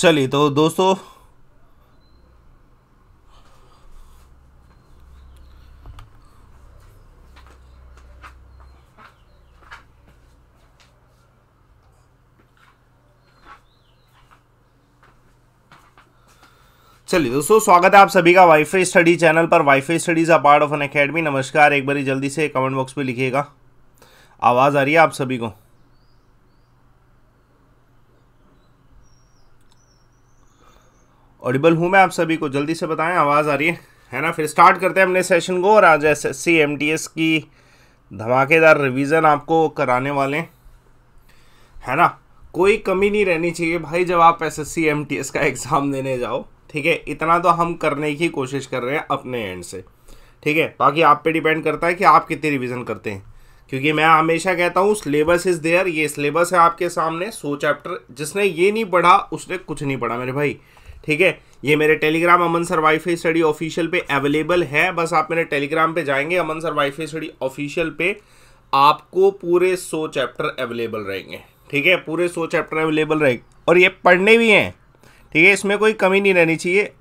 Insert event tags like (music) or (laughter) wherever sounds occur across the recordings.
चलिए तो दोस्तों चलिए दोस्तों स्वागत है आप सभी का वाईफाई स्टडी चैनल पर WiFi studies a part of Unacademy नमस्कार एक बारी जल्दी से कमेंट बॉक्स में लिखिएगा आवाज़ आ रही है आप सभी को ऑडिबल हूँ मैं आप सभी को जल्दी से बताएं आवाज़ आ रही है है ना फिर स्टार्ट करते हैं अपने सेशन को और आज एस एस की धमाकेदार रिवीजन आपको कराने वाले हैं है ना कोई कमी नहीं रहनी चाहिए भाई जब आप एस एस का एग्ज़ाम देने जाओ ठीक है इतना तो हम करने की कोशिश कर रहे हैं अपने एंड से ठीक है बाकी आप पे डिपेंड करता है कि आप कितनी रिवीजन करते हैं क्योंकि मैं हमेशा कहता हूँ सिलेबस इज़ देयर ये सिलेबस है आपके सामने सो चैप्टर जिसने ये नहीं पढ़ा उसने कुछ नहीं पढ़ा मेरे भाई ठीक है ये मेरे Telegram Aman sir WiFi study official पे अवेलेबल है बस आप मेरे टेलीग्राम पे जाएंगे Aman sir WiFi study official पे आपको पूरे सो चैप्टर अवेलेबल रहेंगे ठीक है पूरे सो चैप्टर अवेलेबल रहेंगे और ये पढ़ने भी हैं ठीक है इसमें कोई कमी नहीं रहनी चाहिए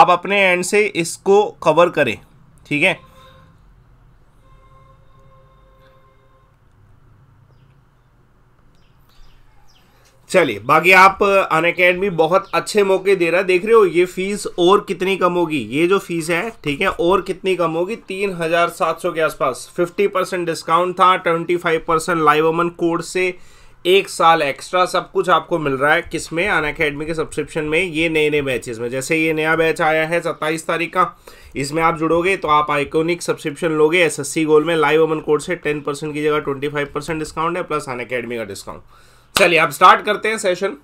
आप अपने एंड से इसको कवर करें ठीक है चलिए बाकी आप अन अकेडमी बहुत अच्छे मौके दे रहा है देख रहे हो ये फीस और कितनी कम होगी ये जो फीस है ठीक है और कितनी कम होगी तीन हजार सात सौ के आसपास फिफ्टी परसेंट डिस्काउंट था twenty five percent live Aman code से एक साल एक्स्ट्रा सब कुछ आपको मिल रहा है किसमें अन अकेडमी के सब्सक्रिप्शन में ये नए नए बैचेज में जैसे ये नया बैच आया है सत्ताईस तारीख का इसमें आप जुड़ोगे तो आप आइकोनिक सब्सक्रिप्शन लोगे सी गोल में लाइव अमन कोड से टेन परसेंट की जगह ट्वेंटी फाइव परसेंट डिस्काउंट है प्लस अन अकेडमी का डिस्काउंट चलिए अब स्टार्ट करते हैं सेशन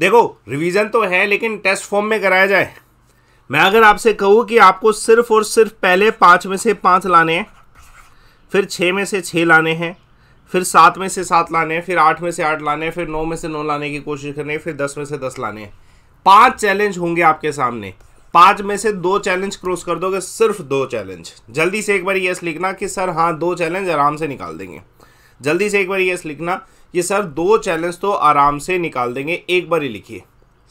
देखो रिवीजन तो है लेकिन टेस्ट फॉर्म में कराया जाए मैं अगर आपसे कहूँ कि आपको सिर्फ और सिर्फ पहले पाँच में से पाँच लाने हैं फिर छः में से छः लाने हैं फिर सात में से सात लाने हैं फिर आठ में से आठ लाने हैं फिर नौ में से नौ लाने की कोशिश करनी है फिर दस में से दस लाने हैं पांच चैलेंज होंगे आपके सामने पांच में से दो चैलेंज क्रॉस कर दोगे सिर्फ दो चैलेंज जल्दी से एक बार यस लिखना कि सर हाँ दो चैलेंज आराम से निकाल देंगे जल्दी से एक बार यस लिखना ये सर दो चैलेंज तो आराम से निकाल देंगे एक बार ही लिखिए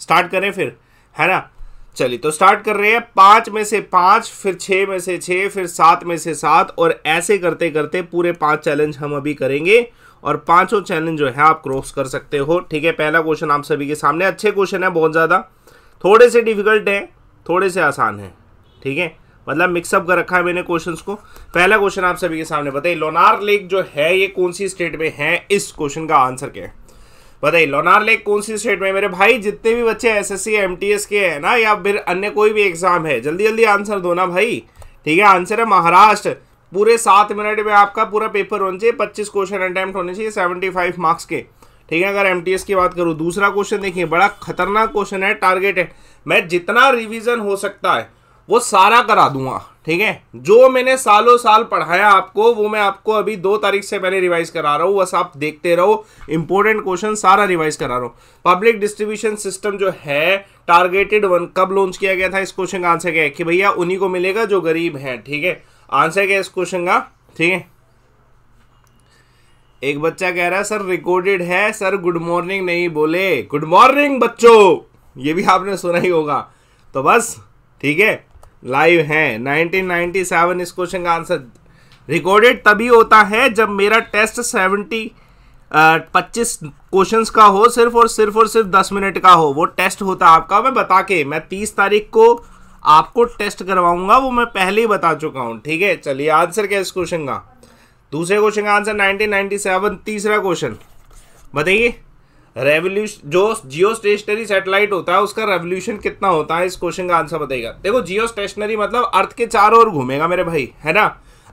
स्टार्ट करें फिर है ना चलिए तो स्टार्ट कर रहे हैं पांच में से पांच फिर छह में से छह फिर सात में से सात और ऐसे करते करते पूरे पांच चैलेंज हम अभी करेंगे और पांचों चैलेंज जो है आप क्रॉस कर सकते हो ठीक है पहला क्वेश्चन आप सभी के सामने अच्छे क्वेश्चन है बहुत ज़्यादा थोड़े से डिफिकल्ट है थोड़े से आसान है ठीक है मतलब मिक्सअप कर रखा है मैंने क्वेश्चंस को पहला क्वेश्चन आप सभी के सामने बताइए लोनार लेक जो है ये कौन सी स्टेट में है इस क्वेश्चन का आंसर क्या है बताइए लोनार लेक कौन सी स्टेट में मेरे भाई जितने भी बच्चे एसएससी एमटीएस के हैं ना या फिर अन्य कोई भी एग्जाम है जल्दी जल्दी आंसर दो ना भाई ठीक है आंसर है महाराष्ट्र पूरे सात मिनट में आपका पूरा पेपर होना चाहिए पच्चीस क्वेश्चन अटैम्प्ट होने चाहिए सेवेंटी फाइव मार्क्स के ठीक है अगर एम की बात करूँ दूसरा क्वेश्चन देखिए बड़ा खतरनाक क्वेश्चन है टारगेट है मैं जितना रिविजन हो सकता है वो सारा करा दूंगा ठीक है जो मैंने सालों साल पढ़ाया आपको वो मैं आपको अभी दो तारीख से पहले रिवाइज करा रहा हूँ बस आप देखते रहो इंपॉर्टेंट क्वेश्चन सारा रिवाइज करा रहा हूँ पब्लिक डिस्ट्रीब्यूशन सिस्टम जो है टारगेटेड वन कब लॉन्च किया गया था इस क्वेश्चन का आंसर क्या है कि भैया उन्हीं को मिलेगा जो गरीब है ठीक है आंसर क्या है इस क्वेश्चन का ठीक है एक बच्चा कह रहा है सर रिकॉर्डेड है सर गुड मॉर्निंग नहीं बोले गुड मॉर्निंग बच्चों ये भी आपने सुना ही होगा तो बस ठीक है लाइव है 1997 इस क्वेश्चन का आंसर रिकॉर्डेड तभी होता है जब मेरा टेस्ट 70 पच्चीस uh, क्वेश्चंस का हो सिर्फ और सिर्फ और सिर्फ दस मिनट का हो वो टेस्ट होता आपका मैं बता के मैं तीस तारीख को आपको टेस्ट करवाऊंगा वो मैं पहले ही बता चुका हूँ ठीक है चलिए आंसर क्या इस क्वेश्चन का दूसरे क्वेश्चन का आंसर 1997 तीसरा क्वेश्चन बताइए रेवोल्यूशन जो जियो स्टेशनरी सेटेलाइट होता है उसका रेवोल्यूशन कितना होता है इस क्वेश्चन का आंसर बताइएगा देखो जियो स्टेशनरी मतलब अर्थ के चारों ओर घूमेगा मेरे भाई है ना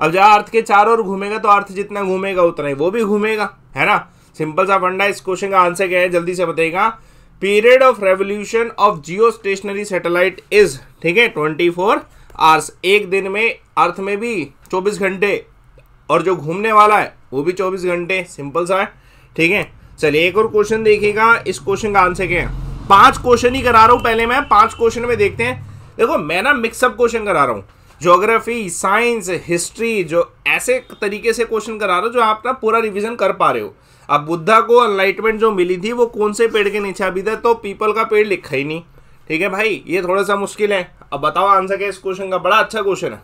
अब जहाँ अर्थ के चारों ओर घूमेगा तो अर्थ जितना घूमेगा उतना ही वो भी घूमेगा है ना सिंपल सा फंडा इस क्वेश्चन का आंसर क्या है जल्दी से बताइएगा period of revolution of geostationary satellite is ठीक है ट्वेंटी फोर आवर्स एक दिन में अर्थ में भी चौबीस घंटे और जो घूमने वाला है वो भी चौबीस घंटे सिंपल सा है ठीक है चलिए एक और क्वेश्चन देखिएगा इस क्वेश्चन का आंसर क्या है पांच क्वेश्चन ही करा रहा हूं पहले मैं पांच क्वेश्चन में देखते हैं देखो मैं ना मिक्सअप क्वेश्चन करा रहा हूँ ज्योग्राफी साइंस हिस्ट्री जो ऐसे तरीके से क्वेश्चन करा रहा हूँ जो आप ना पूरा रिविजन कर पा रहे हो अब बुद्धा को अनलाइटमेंट जो मिली थी वो कौन से पेड़ के नीचे अभी तक तो पीपल का पेड़ लिखा ही नहीं ठीक है भाई ये थोड़ा सा मुश्किल है अब बताओ आंसर क्या इस क्वेश्चन का बड़ा अच्छा क्वेश्चन है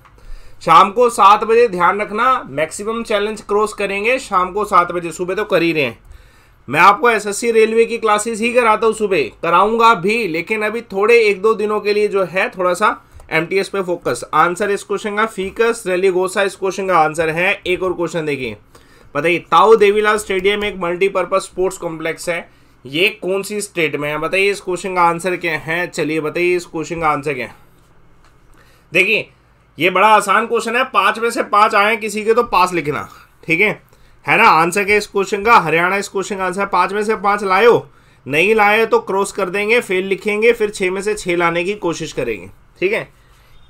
शाम को सात बजे ध्यान रखना मैक्सिमम चैलेंज क्रॉस करेंगे शाम को सात बजे सुबह तो कर ही रहे हैं मैं आपको एसएससी रेलवे की क्लासेस ही कराता हूँ सुबह कराऊंगा भी लेकिन अभी थोड़े एक दो दिनों के लिए जो है थोड़ा सा एमटीएस पे फोकस आंसर इस क्वेश्चन का फीकस रेलीगोसा इस क्वेश्चन का आंसर है एक और क्वेश्चन देखिए बताइए ताऊ देवीलाल स्टेडियम एक मल्टीपर्पज स्पोर्ट्स कॉम्प्लेक्स है ये कौन सी स्टेट में है बताइए इस क्वेश्चन का आंसर क्या है चलिए बताइए इस क्वेश्चन का आंसर क्या है देखिए ये बड़ा आसान क्वेश्चन है पांच में से पांच आए किसी के तो पास लिखना ठीक है है ना आंसर क्या इस क्वेश्चन का हरियाणा इस क्वेश्चन का आंसर है पाँच में से पाँच लाओ नहीं लाए तो क्रॉस कर देंगे फेल लिखेंगे फिर छः में से छः लाने की कोशिश करेंगे ठीक है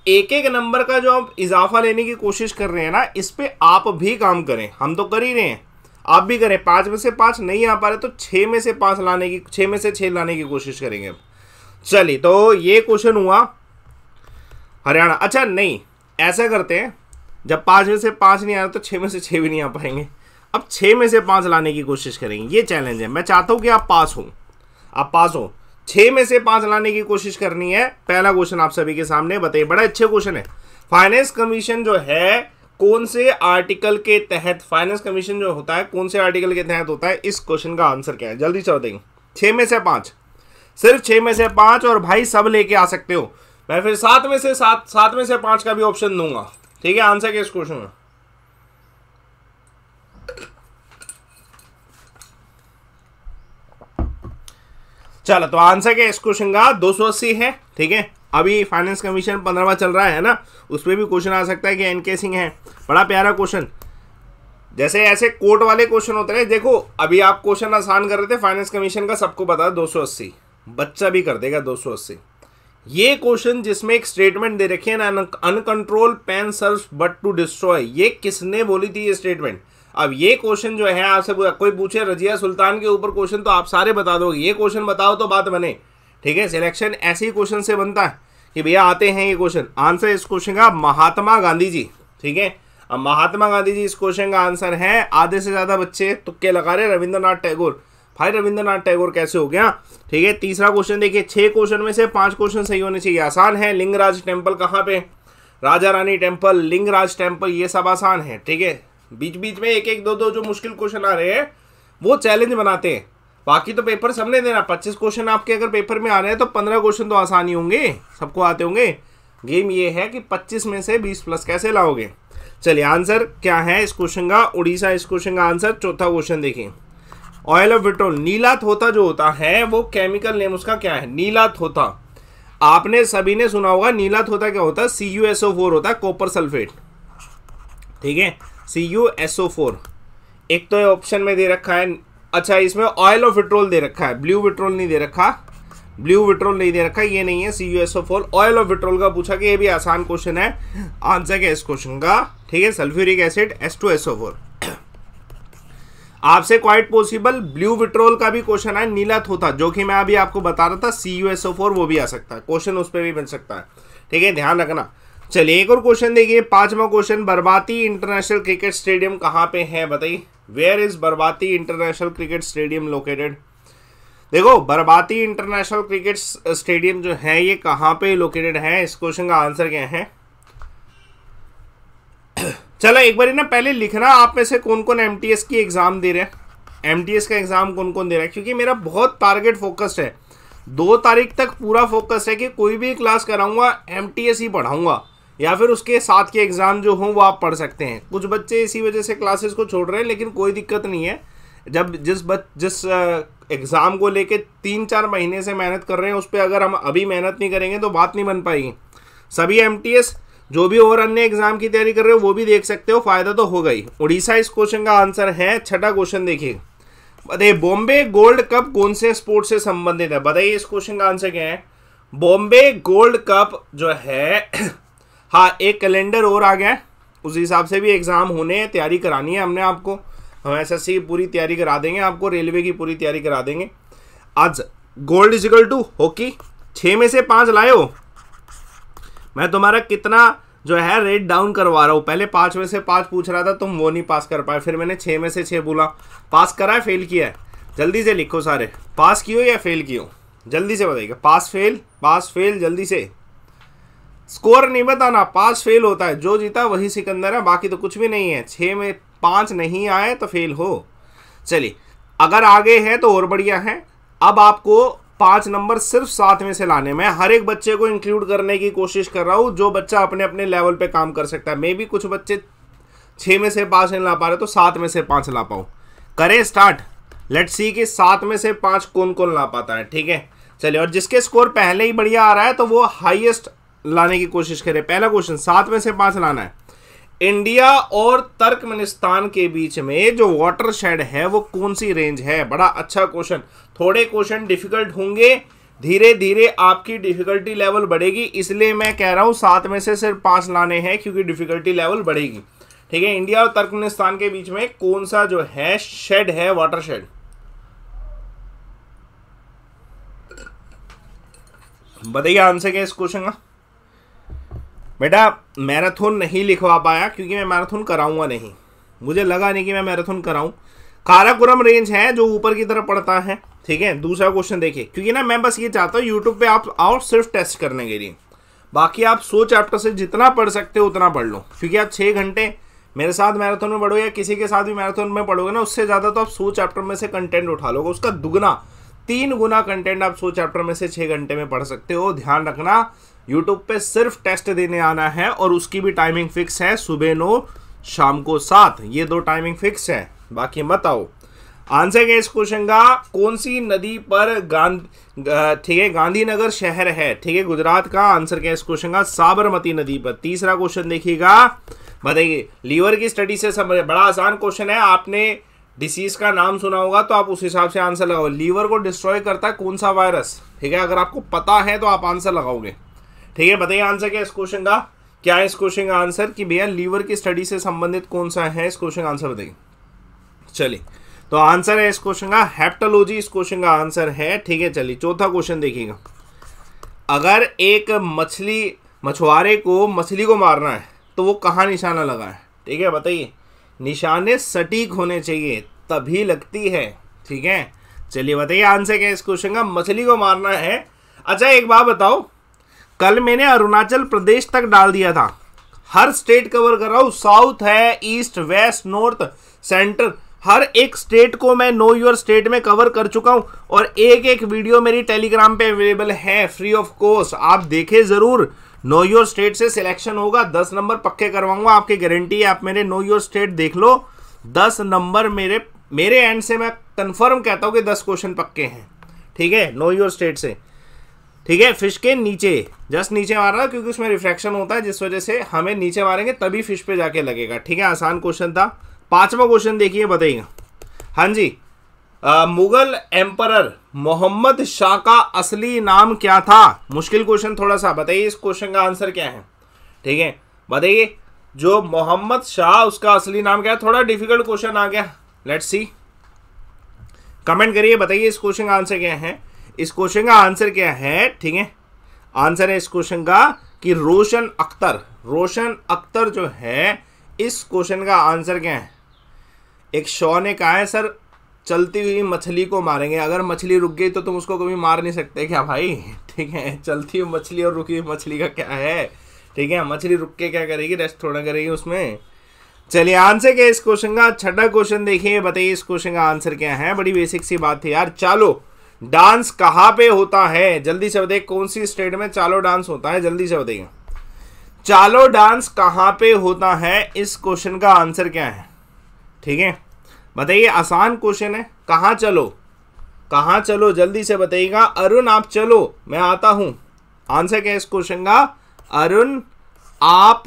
एक एक नंबर का जो आप इजाफा लेने की कोशिश कर रहे हैं ना इस पर आप भी काम करें हम तो कर ही रहे हैं आप भी करें पाँच में से पाँच नहीं आ पा रहे तो छः में से पाँच लाने की छः में से छः लाने की कोशिश करेंगे चलिए तो ये क्वेश्चन हुआ हरियाणा अच्छा नहीं ऐसा करते हैं जब पाँच में से पाँच नहीं आ रहे तो छः में से छः भी नहीं आ पाएंगे अब छः में से पाँच लाने की कोशिश करेंगे ये चैलेंज है मैं चाहता हूँ कि आप पास हों आप पास हों छः में से पाँच लाने की कोशिश करनी है पहला क्वेश्चन आप सभी के सामने बताइए बड़ा अच्छे क्वेश्चन है फाइनेंस कमीशन जो है कौन से आर्टिकल के तहत फाइनेंस कमीशन जो होता है कौन से आर्टिकल के तहत होता है इस क्वेश्चन का आंसर क्या है जल्दी चल देंगे छः में से पाँच सिर्फ छः में से पाँच और भाई सब लेके आ सकते हो मैं फिर सात में से सात सात में से पाँच का भी ऑप्शन दूंगा ठीक है आंसर क्या इस क्वेश्चन में चलो तो आंसर क्या इस क्वेश्चन का अस्सी है ठीक है अभी फाइनेंस कमीशन पंद्रहवा चल रहा है ना उसमें भी क्वेश्चन आ सकता है कि एनके सिंह है बड़ा प्यारा क्वेश्चन जैसे ऐसे कोर्ट वाले क्वेश्चन होते हैं देखो अभी आप क्वेश्चन आसान कर रहे थे फाइनेंस कमीशन का सबको बता दो सौ बच्चा भी कर देगा दो ये क्वेश्चन जिसमें एक स्टेटमेंट दे रखी है ना uncontrol pen serve but to destroy ये किसने बोली थी ये स्टेटमेंट अब ये क्वेश्चन जो है आपसे कोई पूछे रजिया सुल्तान के ऊपर क्वेश्चन तो आप सारे बता दो ये क्वेश्चन बताओ तो बात बने ठीक है सिलेक्शन ऐसे ही क्वेश्चन से बनता है कि भैया आते हैं ये क्वेश्चन आंसर इस क्वेश्चन का महात्मा गांधी जी ठीक है अब महात्मा गांधी जी इस क्वेश्चन का आंसर है आधे से ज़्यादा बच्चे तुक्के लगा रहे रविंद्रनाथ टैगोर भाई रविंद्रनाथ टैगोर कैसे हो गया ठीक है तीसरा क्वेश्चन देखिए छह क्वेश्चन में से पांच क्वेश्चन सही होने चाहिए आसान है लिंगराज टेम्पल कहाँ पे राजा रानी टेम्पल लिंगराज टेम्पल ये सब आसान है ठीक है बीच बीच में एक एक दो दो जो मुश्किल क्वेश्चन आ रहे हैं वो चैलेंज बनाते हैं बाकी तो पेपर सबने देना पच्चीस क्वेश्चन आपके अगर पेपर में आ रहे हैं तो पंद्रह क्वेश्चन तो आसानी होंगे सबको आते होंगे गेम ये है कि पच्चीस में से बीस प्लस कैसे लाओगे चलिए आंसर क्या है इस क्वेश्चन का उड़ीसा इस क्वेश्चन का आंसर चौथा क्वेश्चन देखिए ऑयल ऑफ पेट्रोल नीला थोता जो होता है वो केमिकल नेम उसका क्या है नीला थोता आपने सभी ने सुना होगा नीला थोता क्या होता है C U S O four होता है कॉपर सल्फेट ठीक है C U S O four एक तो ऑप्शन में दे रखा है अच्छा इसमें ऑयल और विट्रोल दे रखा है ब्लू विट्रोल नहीं दे रखा ब्लू विट्रोल नहीं दे रखा ये नहीं है C U S O four oil और विट्रोल का पूछा कि ये भी आसान क्वेश्चन है आंसर क्या इस क्वेश्चन का ठीक है sulphuric acid S two S O four आपसे क्वाइट पॉसिबल ब्लू विट्रोल का भी क्वेश्चन है नीला थोथा जो कि मैं अभी आपको बता रहा था C U S O four वो भी आ सकता है क्वेश्चन उस पर भी बन सकता है ठीक है ध्यान रखना चलिए एक और क्वेश्चन देखिए पांचवा question Barabati international cricket stadium कहां पे है बताइए where is Barabati international cricket stadium located देखो बर्बाती इंटरनेशनल क्रिकेट स्टेडियम जो है ये कहाँ पे लोकेटेड है इस क्वेश्चन का आंसर क्या है चलो एक बार ना पहले लिखना आप में से कौन कौन एम की एग्ज़ाम दे रहे हैं एम का एग्ज़ाम कौन कौन दे रहा है क्योंकि मेरा बहुत टारगेट फोकस्ड है दो तारीख तक पूरा फोकस है कि कोई भी क्लास कराऊंगा एम ही पढ़ाऊंगा या फिर उसके साथ के एग्ज़ाम जो हों वो आप पढ़ सकते हैं कुछ बच्चे इसी वजह से क्लासेस को छोड़ रहे हैं लेकिन कोई दिक्कत नहीं है जब जिस बच जिस एग्ज़ाम को लेके तीन चार महीने से मेहनत कर रहे हैं उस पर अगर हम अभी मेहनत नहीं करेंगे तो बात नहीं बन पाएगी सभी एम जो भी और अन्य एग्ज़ाम की तैयारी कर रहे हो वो भी देख सकते हो फ़ायदा तो होगा ही उड़ीसा इस क्वेश्चन का आंसर है छठा क्वेश्चन देखिए बताइए बॉम्बे गोल्ड कप कौन से स्पोर्ट से संबंधित है बताइए इस क्वेश्चन का आंसर क्या है बॉम्बे गोल्ड कप जो है हाँ एक कैलेंडर और आ गया है उस हिसाब से भी एग्ज़ाम होने हैं तैयारी करानी है हमने आपको हम एस की पूरी तैयारी करा देंगे आपको रेलवे की पूरी तैयारी करा देंगे आज गोल्ड इजिकल टू हॉकी छः में से पाँच लाए हो मैं तुम्हारा कितना जो है रेट डाउन करवा रहा हूँ पहले पाँच में से पाँच पूछ रहा था तुम वो नहीं पास कर पाए फिर मैंने छः में से छः बोला पास करा है फेल किया है जल्दी से लिखो सारे पास हो या फेल कियो जल्दी से बताइएगा पास फेल पास फेल जल्दी से स्कोर नहीं बताना पास फेल होता है जो जीता वही सिकंदर है बाकी तो कुछ भी नहीं है छः में पाँच नहीं आए तो फेल हो चलिए अगर आगे है तो और बढ़िया है अब आपको पांच नंबर सिर्फ सात में से लाने मैं हर एक बच्चे को इंक्लूड करने की कोशिश कर रहा हूँ जो बच्चा अपने अपने लेवल पे काम कर सकता है मे भी कुछ बच्चे छः में से पाँच नहीं ला पा रहे तो सात में से पाँच ला पाओ करें स्टार्ट लेट सी कि सात में से पाँच कौन कौन ला पाता है ठीक है चलिए और जिसके स्कोर पहले ही बढ़िया आ रहा है तो वो हाइएस्ट लाने की कोशिश करें पहला क्वेश्चन सात में से पांच लाना है इंडिया और तर्कमेनिस्तान के बीच में जो वाटर शेड है वो कौन सी रेंज है बड़ा अच्छा क्वेश्चन थोड़े क्वेश्चन डिफिकल्ट होंगे धीरे धीरे आपकी डिफिकल्टी लेवल बढ़ेगी इसलिए मैं कह रहा हूँ सात में से सिर्फ पांच लाने हैं क्योंकि डिफिकल्टी लेवल बढ़ेगी ठीक है इंडिया और तर्कमेनिस्तान के बीच में कौन सा जो है शेड है वाटर शेड बताइए आंसर क्या इस क्वेश्चन का बेटा मैराथन नहीं लिखवा पाया क्योंकि मैं मैराथन कराऊंगा नहीं मुझे लगा नहीं कि मैं मैराथन कराऊं काराकुरम रेंज है जो ऊपर की तरफ पड़ता है ठीक है दूसरा क्वेश्चन देखिए क्योंकि ना मैं बस ये चाहता हूँ यूट्यूब पे आप आओ सिर्फ टेस्ट करने के लिए बाकी आप सो चैप्टर से जितना पढ़ सकते हो उतना पढ़ लो क्योंकि आप छः घंटे मेरे साथ मैराथन में पढ़ो या किसी के साथ भी मैराथन में पढ़ोगे ना उससे ज़्यादा तो आप सो चैप्टर में से कंटेंट उठा लोगे उसका दुगना तीन गुना कंटेंट आप सो चैप्टर में से छः घंटे में पढ़ सकते हो ध्यान रखना यूट्यूब पे सिर्फ टेस्ट देने आना है और उसकी भी टाइमिंग फिक्स है सुबह नौ शाम को सात ये दो टाइमिंग फिक्स है बाकी मत आओ आंसर क्या इस क्वेश्चन का कौन सी नदी पर गांधी ठीक है गांधीनगर शहर है ठीक है गुजरात का आंसर क्या है इस क्वेश्चन का साबरमती नदी पर तीसरा क्वेश्चन देखिएगा बताइए लीवर की स्टडी से समझ बड़ा आसान क्वेश्चन है आपने डिसीज का नाम सुना होगा तो आप उस हिसाब से आंसर लगाओ लीवर को डिस्ट्रॉय करता है कौन सा वायरस ठीक है अगर आपको पता है तो आप आंसर लगाओगे ठीक है बताइए आंसर क्या इस क्वेश्चन का क्या है इस क्वेश्चन का आंसर कि भैया लीवर की स्टडी से संबंधित कौन सा है इस क्वेश्चन का आंसर बताइए चलिए तो आंसर है इस क्वेश्चन का हेप्टोलॉजी इस क्वेश्चन का आंसर है ठीक है चलिए चौथा क्वेश्चन देखिएगा अगर एक मछली मछुआरे को मछली को मारना है तो वो कहाँ निशाना लगा है ठीक है बताइए निशाने सटीक होने चाहिए तभी लगती है ठीक है चलिए बताइए आंसर क्या है इस क्वेश्चन का मछली को मारना है अच्छा एक बात बताओ कल मैंने अरुणाचल प्रदेश तक डाल दिया था हर स्टेट कवर कर रहा हूँ साउथ है ईस्ट वेस्ट नॉर्थ सेंटर हर एक स्टेट को मैं नो योर स्टेट में कवर कर चुका हूँ और एक एक वीडियो मेरी टेलीग्राम पे अवेलेबल है फ्री ऑफ कॉस्ट आप देखें ज़रूर नो योर स्टेट से सिलेक्शन होगा दस नंबर पक्के करवाऊंगा आपकी गारंटी है आप मेरे नो योर स्टेट देख लो दस नंबर मेरे मेरे एंड से मैं कंफर्म कहता हूँ कि दस क्वेश्चन पक्के हैं ठीक है नो योर स्टेट से ठीक है फिश के नीचे जस्ट नीचे मार रहा क्योंकि उसमें रिफ्रैक्शन होता है जिस वजह से हमें नीचे मारेंगे तभी फिश पे जाके लगेगा ठीक है आसान क्वेश्चन था पांचवा क्वेश्चन देखिए बताइएगा हाँ जी आ, मुगल एम्परर मोहम्मद शाह का असली नाम क्या था मुश्किल क्वेश्चन थोड़ा सा बताइए इस क्वेश्चन का आंसर क्या है ठीक है बताइए जो मोहम्मद शाह उसका असली नाम क्या है थोड़ा डिफिकल्ट क्वेश्चन आ गया लेट्स सी कमेंट करिए बताइए इस क्वेश्चन का आंसर क्या है इस क्वेश्चन का आंसर क्या है ठीक है आंसर है इस क्वेश्चन का कि रोशन अख्तर रोशन अख्तर जो है इस क्वेश्चन का आंसर क्या है एक शॉ ने कहा है सर चलती हुई मछली को मारेंगे अगर मछली रुक गई तो तुम उसको कभी मार नहीं सकते क्या भाई (laughs) ठीक है चलती हुई मछली और रुकी हुई मछली का क्या है ठीक है मछली रुक के क्या करेगी रेस्ट थोड़ा करेगी उसमें चलिए आंसर क्या है इस क्वेश्चन का छठा क्वेश्चन देखिए बताइए इस क्वेश्चन का आंसर क्या है बड़ी बेसिक सी बात थी यार चालो डांस कहाँ पे होता है जल्दी से बताइए कौन सी स्टेट में चालो डांस होता है जल्दी से बताइए चालो डांस कहाँ पे होता है इस क्वेश्चन का आंसर क्या है ठीक है बताइए आसान क्वेश्चन है कहाँ चलो कहाँ चलो जल्दी से बताइएगा अरुण आप चलो मैं आता हूँ आंसर क्या है इस क्वेश्चन का अरुण आप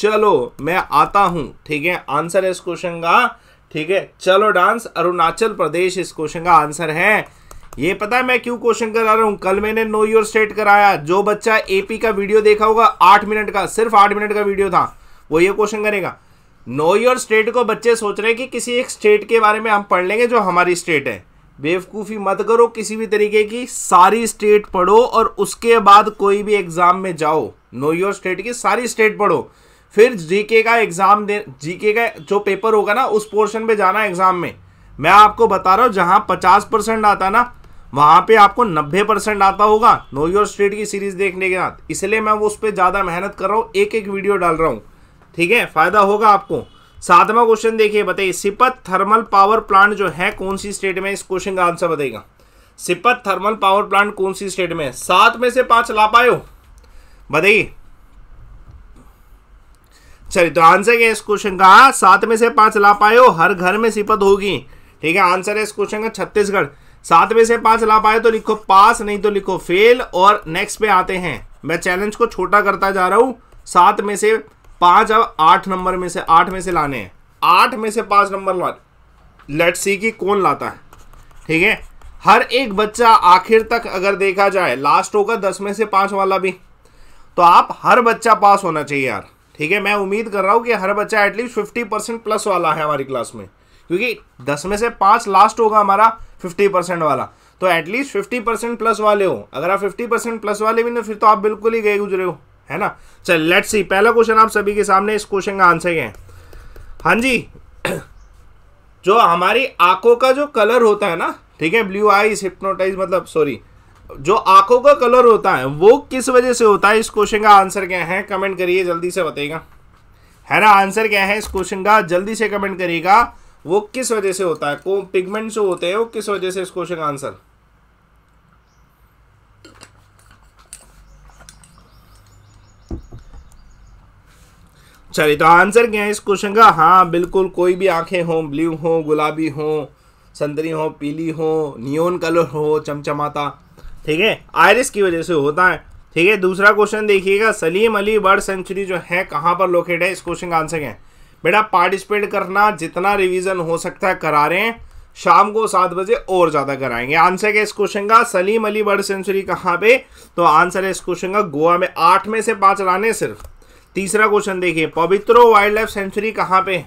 चलो मैं आता हूँ ठीक है आंसर है इस क्वेश्चन का ठीक है चलो डांस अरुणाचल प्रदेश इस क्वेश्चन का आंसर है ये पता है मैं क्यों क्वेश्चन करा रहा हूं कल मैंने नो योर स्टेट कराया जो बच्चा एपी का वीडियो देखा होगा आठ मिनट का सिर्फ आठ मिनट का वीडियो था वो ये क्वेश्चन करेगा नो योर स्टेट को बच्चे सोच रहे हैं कि किसी एक स्टेट के बारे में हम पढ़ लेंगे जो हमारी स्टेट है बेवकूफ़ी मत करो किसी भी तरीके की सारी स्टेट पढ़ो और उसके बाद कोई भी एग्ज़ाम में जाओ नो योर स्टेट की सारी स्टेट पढ़ो फिर जीके का एग्ज़ाम दे जीके का जो पेपर होगा ना उस पोर्शन पे जाना एग्ज़ाम में मैं आपको बता रहा हूँ जहाँ पचास परसेंट आता ना वहां पे आपको 90 परसेंट आता होगा नो योर स्टेट की सीरीज देखने के बाद इसलिए मैं वो उस पर ज़्यादा मेहनत कर रहा हूँ एक एक वीडियो डाल रहा हूँ ठीक है फायदा होगा आपको सातवां क्वेश्चन देखिए बताइए सिपत थर्मल पावर प्लांट जो है कौन सी स्टेट में इस क्वेश्चन का आंसर बताएगा सिपत थर्मल पावर प्लांट कौन सी स्टेट में है सात में से पांच ला पाए बताइए चलिए तो आंसर क्या है इस क्वेश्चन का सात में से पांच ला पाए हर घर में सिपत होगी ठीक है आंसर है इस क्वेश्चन का छत्तीसगढ़ सात में से पांच ला पाए तो लिखो पास नहीं तो लिखो फेल और नेक्स्ट पे आते हैं मैं चैलेंज को छोटा करता जा रहा हूं सात में से पांच अब आठ नंबर में से आठ में से लाने हैं आठ में से पांच नंबर ला लेट सी की कौन लाता है ठीक है हर एक बच्चा आखिर तक अगर देखा जाए लास्ट होगा दस में से पांच वाला भी तो आप हर बच्चा पास होना चाहिए यार ठीक है मैं उम्मीद कर रहा हूँ कि हर बच्चा एटलीस्ट फिफ्टी परसेंट प्लस वाला है हमारी क्लास में क्योंकि दस में से पांच लास्ट होगा हमारा फिफ्टी परसेंट वाला तो एटलीस्ट फिफ्टी परसेंट प्लस वाले हो अगर आप फिफ्टी परसेंट प्लस वाले भी ना तो फिर तो आप बिल्कुल ही गए गुजरे हो है ना चल लेट्स सी पहला क्वेश्चन आप सभी के सामने इस क्वेश्चन का आंसर क्या है हाँ जी (clears throat) जो हमारी आंखों का जो कलर होता है ना ठीक है ब्लू आईज हिप्नोटाइज मतलब सॉरी जो आंखों का कलर होता है वो किस वजह से होता है इस क्वेश्चन का आंसर क्या है कमेंट करिए जल्दी से बताइएगा है ना आंसर क्या है इस क्वेश्चन का जल्दी से कमेंट करिएगा वो किस वजह से होता है कौन पिगमेंट जो होते हैं वो किस वजह से इस क्वेश्चन का आंसर चलिए तो आंसर क्या है इस क्वेश्चन का हाँ बिल्कुल कोई भी आंखें हों ब्लू हो गुलाबी हो संतरी हो पीली हो नियोन कलर हो चमचमाता ठीक है आयरिस की वजह से होता है ठीक है दूसरा क्वेश्चन देखिएगा सलीम अली बर्ड सेंचुरी जो है कहाँ पर लोकेट है इस क्वेश्चन का आंसर क्या है बेटा पार्टिसिपेट करना जितना रिवीजन हो सकता है करा रहे हैं शाम को सात बजे और ज़्यादा कराएंगे आंसर क्या इस क्वेश्चन का सलीम अली बर्ड सेंचुरी कहाँ पे तो आंसर है इस क्वेश्चन का गोवा में आठ में से पांच लाने सिर्फ तीसरा क्वेश्चन देखिए पवित्रो वाइल्ड लाइफ सेंचुरी कहाँ पे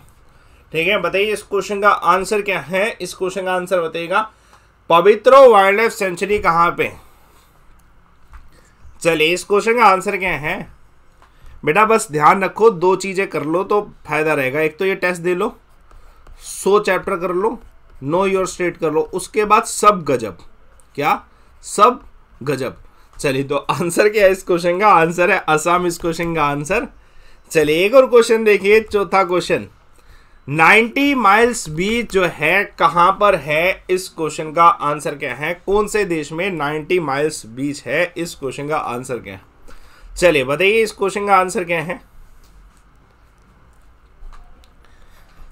ठीक है बताइए इस क्वेश्चन का आंसर क्या है इस क्वेश्चन का आंसर बताइएगा पवित्रो वाइल्ड लाइफ सेंचुरी कहाँ पे चलिए इस क्वेश्चन का आंसर क्या है बेटा बस ध्यान रखो दो चीज़ें कर लो तो फायदा रहेगा एक तो ये टेस्ट दे लो सो चैप्टर कर लो नो योर स्टेट कर लो उसके बाद सब गजब क्या सब गजब चलिए तो आंसर क्या है इस क्वेश्चन का आंसर है असम इस क्वेश्चन का आंसर चलिए एक और क्वेश्चन देखिए चौथा क्वेश्चन 90 माइल्स बीच जो है कहाँ पर है इस क्वेश्चन का आंसर क्या है कौन से देश में 90 माइल्स बीच है इस क्वेश्चन का आंसर क्या है चलिए बताइए इस क्वेश्चन का आंसर क्या है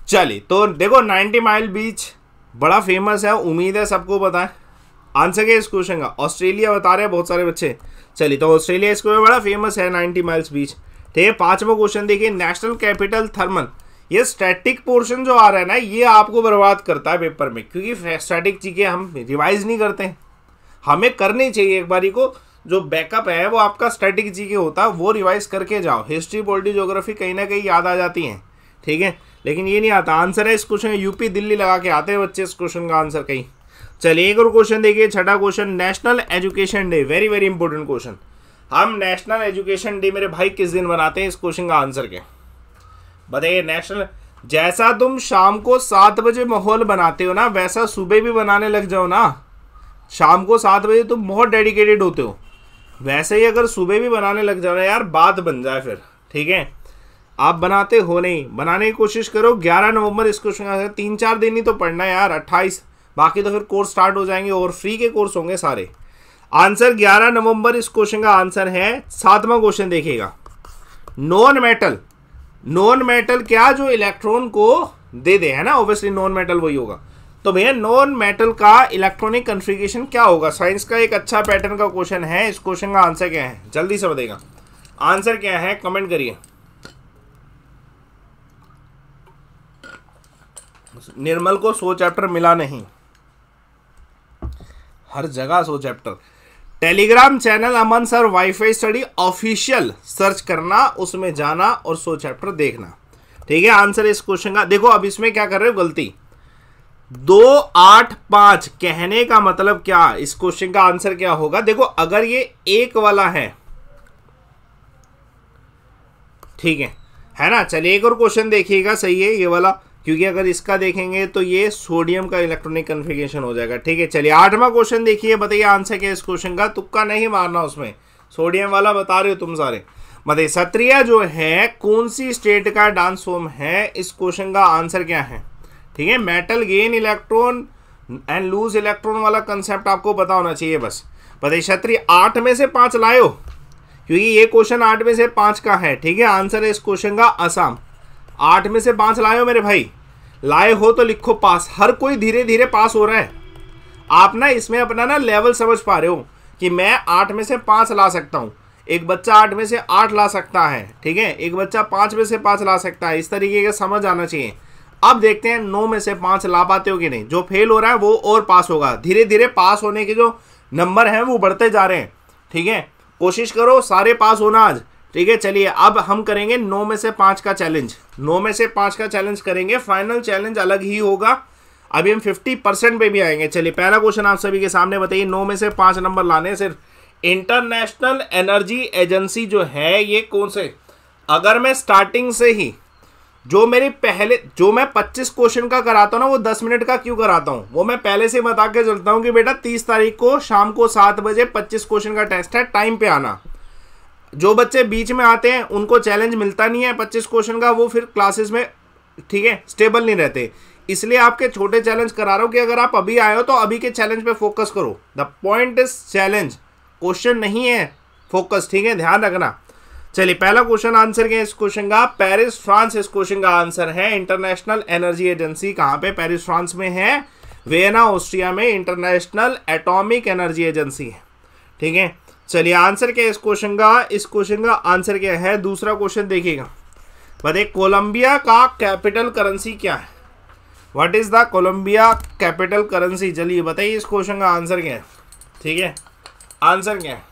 चलिए तो देखो 90 माइल बीच बड़ा फेमस है उम्मीद है सबको पता है आंसर क्या इस क्वेश्चन का ऑस्ट्रेलिया बता रहे हैं बहुत सारे बच्चे चलिए तो ऑस्ट्रेलिया इसको बड़ा फेमस है 90 माइल्स बीच ठीक है पांचवा क्वेश्चन देखिए नेशनल कैपिटल थर्मल ये स्टैटिक पोर्शन जो आ रहा है ना ये आपको बर्बाद करता है पेपर में क्योंकि स्टैटिक चीज़ें हम रिवाइज नहीं करते हमें करनी चाहिए एक बारी को जो बैकअप है वो आपका स्टैटिक जी के होता है वो रिवाइज करके जाओ हिस्ट्री पोल्टी जोग्राफी कहीं ना कहीं याद आ जाती हैं ठीक है लेकिन ये नहीं आता आंसर है इस क्वेश्चन यूपी दिल्ली लगा के आते हैं बच्चे इस क्वेश्चन का आंसर कहीं चलिए एक और क्वेश्चन देखिए छठा question national education day very very important question हम नेशनल एजुकेशन डे मेरे भाई किस दिन मनाते हैं इस क्वेश्चन का आंसर क्या बताइए नेशनल जैसा तुम शाम को सात बजे माहौल बनाते हो ना वैसा सुबह भी बनाने लग जाओ ना शाम को सात बजे तुम बहुत डेडिकेटेड होते हो वैसे ही अगर सुबह भी बनाने लग जाना यार बात बन जाए फिर ठीक है आप बनाते हो नहीं बनाने की कोशिश करो 11 नवंबर इस क्वेश्चन का तीन चार दिन ही तो पढ़ना है यार 28 बाकी तो फिर कोर्स स्टार्ट हो जाएंगे और फ्री के कोर्स होंगे सारे आंसर 11 नवंबर इस क्वेश्चन का आंसर है सातवां क्वेश्चन देखिएगा नॉन मेटल नॉन मेटल क्या जो इलेक्ट्रॉन को दे दे है ना ऑब्वियसली नॉन मेटल वही होगा तो भैया नॉन मेटल का इलेक्ट्रॉनिक कन्फिगेशन क्या होगा साइंस का एक अच्छा पैटर्न का क्वेश्चन है इस क्वेश्चन का आंसर क्या है जल्दी से बताएगा आंसर क्या है कमेंट करिए निर्मल को सो चैप्टर मिला नहीं हर जगह so chapter telegram channel Aman sir WiFi study official search करना उसमें जाना और सो चैप्टर देखना ठीक है आंसर इस क्वेश्चन का देखो अब इसमें क्या कर रहे हो गलती दो आठ पांच कहने का मतलब क्या इस क्वेश्चन का आंसर क्या होगा देखो अगर ये एक वाला है ठीक है है ना चलिए एक और क्वेश्चन देखिएगा सही है ये वाला क्योंकि अगर इसका देखेंगे तो ये सोडियम का इलेक्ट्रॉनिक कन्फिगेशन हो जाएगा ठीक है चलिए आठवां क्वेश्चन देखिए बताइए आंसर क्या इस क्वेश्चन का तुक्का नहीं मारना उसमें सोडियम वाला बता रहे हो तुम सारे बताइए सत्रिया जो है कौन सी स्टेट का डांस फॉर्म है इस क्वेश्चन का आंसर क्या है ठीक है metal gain electron and lose electron वाला कंसेप्ट आपको पता होना चाहिए बस पते क्षत्रिय आठ में से पांच लाए क्योंकि ये क्वेश्चन आठ में से पांच का है ठीक है आंसर है इस क्वेश्चन का असम आठ में से पांच लाए मेरे भाई लाए हो तो लिखो पास हर कोई धीरे धीरे पास हो रहा है आप ना इसमें अपना ना लेवल समझ पा रहे हो कि मैं आठ में से पांच ला सकता हूँ एक बच्चा आठ में से आठ ला सकता है ठीक है एक बच्चा पांच में से पांच ला सकता है इस तरीके का समझ आना चाहिए अब देखते हैं नौ में से पांच ला पाते हो कि नहीं जो फेल हो रहा है वो और पास होगा धीरे धीरे पास होने के जो नंबर हैं वो बढ़ते जा रहे हैं ठीक है कोशिश करो सारे पास होना आज ठीक है चलिए अब हम करेंगे नौ में से पांच का चैलेंज नौ में से पांच का चैलेंज करेंगे फाइनल चैलेंज अलग ही होगा अभी हम फिफ्टी परसेंट पे भी आएंगे चलिए पहला क्वेश्चन आप सभी के सामने बताइए नौ में से पांच नंबर लाने सिर्फ इंटरनेशनल एनर्जी एजेंसी जो है ये कौन से अगर मैं स्टार्टिंग से ही जो मेरी पहले जो मैं 25 क्वेश्चन का कराता हूँ ना वो 10 मिनट का क्यों कराता हूँ वो मैं पहले से बता के चलता हूँ कि बेटा 30 तारीख को शाम को सात बजे 25 क्वेश्चन का टेस्ट है टाइम पे आना जो बच्चे बीच में आते हैं उनको चैलेंज मिलता नहीं है 25 क्वेश्चन का वो फिर क्लासेस में ठीक है स्टेबल नहीं रहते इसलिए आपके छोटे चैलेंज करा रहा हूँ कि अगर आप अभी आए हो तो अभी के चैलेंज पर फोकस करो the point is challenge question नहीं है फोकस ठीक है ध्यान रखना चलिए पहला क्वेश्चन आंसर क्या है इस क्वेश्चन का पेरिस फ्रांस इस क्वेश्चन का आंसर है इंटरनेशनल एनर्जी एजेंसी कहाँ पे पेरिस फ्रांस में है वेना ऑस्ट्रिया में इंटरनेशनल एटॉमिक एनर्जी एजेंसी है ठीक है चलिए आंसर क्या है इस क्वेश्चन का इस क्वेश्चन का आंसर क्या है दूसरा क्वेश्चन देखिएगा बताइए कोलंबिया का कैपिटल करेंसी क्या है what is the Colombia capital currency चलिए बताइए इस क्वेश्चन का आंसर क्या है ठीक है आंसर क्या है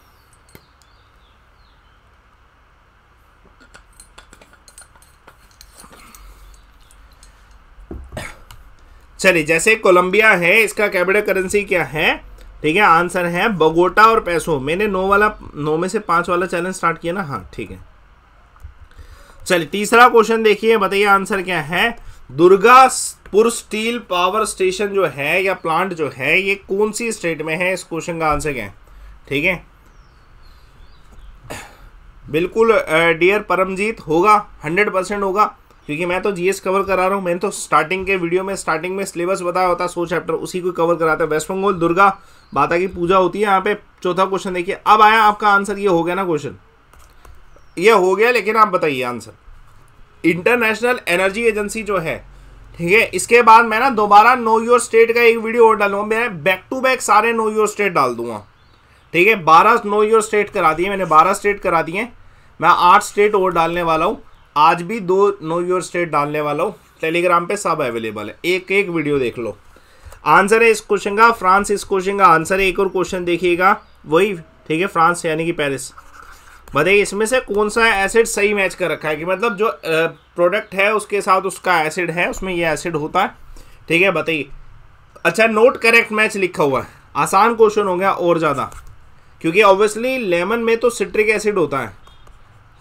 चलिए जैसे कोलंबिया है इसका कैपिटल करेंसी क्या है ठीक है आंसर है बगोटा और पैसो मैंने नौ वाला नौ में से पांच वाला चैलेंज स्टार्ट किया ना हाँ ठीक है चलिए तीसरा क्वेश्चन देखिए बताइए आंसर क्या है दुर्गापुर स्टील पावर स्टेशन जो है या प्लांट जो है ये कौन सी स्टेट में है इस क्वेश्चन का आंसर क्या है ठीक है बिल्कुल डियर परमजीत होगा हंड्रेड परसेंट होगा क्योंकि मैं तो जीएस कवर करा रहा हूँ मैंने तो स्टार्टिंग के वीडियो में स्टार्टिंग में सिलेबस बताया होता सो चैप्टर उसी को कवर कराता है वेस्ट बंगाल दुर्गा माता की पूजा होती है यहाँ पे चौथा क्वेश्चन देखिए अब आया आपका आंसर ये हो गया ना क्वेश्चन ये हो गया लेकिन आप बताइए आंसर इंटरनेशनल एनर्जी एजेंसी जो है ठीक है इसके बाद मैं ना दोबारा नो योर स्टेट का एक वीडियो और डालूंगा मैं बैक टू बैक सारे नो योर स्टेट डाल दूंगा ठीक है बारह नो योर स्टेट करा दिए मैंने बारह स्टेट करा दिए मैं आठ स्टेट और डालने वाला हूँ आज भी दो नो योर स्टेट डालने वाला हूँ टेलीग्राम पे सब अवेलेबल है एक एक वीडियो देख लो आंसर है इस क्वेश्चन का फ्रांस इस क्वेश्चन का आंसर है एक और क्वेश्चन देखिएगा वही ठीक है फ्रांस यानी कि पेरिस बताइए इसमें से कौन सा एसिड सही मैच कर रखा है कि मतलब जो प्रोडक्ट है उसके साथ उसका एसिड है उसमें ये एसिड होता है ठीक है बताइए अच्छा नोट करेक्ट मैच लिखा हुआ है आसान क्वेश्चन हो गया और ज़्यादा क्योंकि ऑब्वियसली लेमन में तो सिट्रिक एसिड होता है